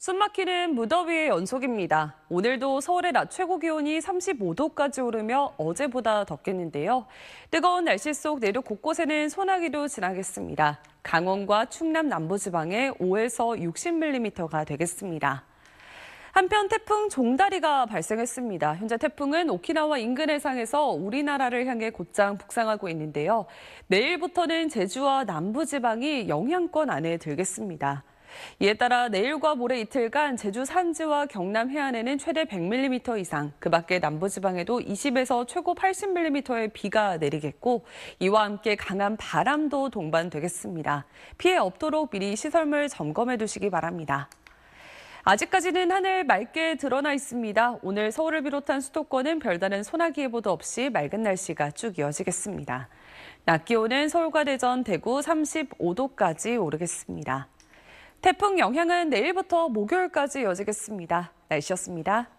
숨막히는 무더위의 연속입니다. 오늘도 서울의 낮 최고 기온이 35도까지 오르며 어제보다 덥겠는데요. 뜨거운 날씨 속 내륙 곳곳에는 소나기도 지나겠습니다. 강원과 충남 남부지방에 5에서 60mm가 되겠습니다. 한편 태풍 종다리가 발생했습니다. 현재 태풍은 오키나와 인근 해상에서 우리나라를 향해 곧장 북상하고 있는데요. 내일부터는 제주와 남부지방이 영향권 안에 들겠습니다. 이에 따라 내일과 모레 이틀간 제주 산지와 경남 해안에는 최대 100mm 이상, 그 밖에 남부지방에도 20에서 최고 80mm의 비가 내리겠고, 이와 함께 강한 바람도 동반되겠습니다. 피해 없도록 미리 시설물 점검해 두시기 바랍니다. 아직까지는 하늘 맑게 드러나 있습니다. 오늘 서울을 비롯한 수도권은 별다른 소나기 예보도 없이 맑은 날씨가 쭉 이어지겠습니다. 낮 기온은 서울과 대전, 대구 35도까지 오르겠습니다. 태풍 영향은 내일부터 목요일까지 이어지겠습니다. 날씨였습니다.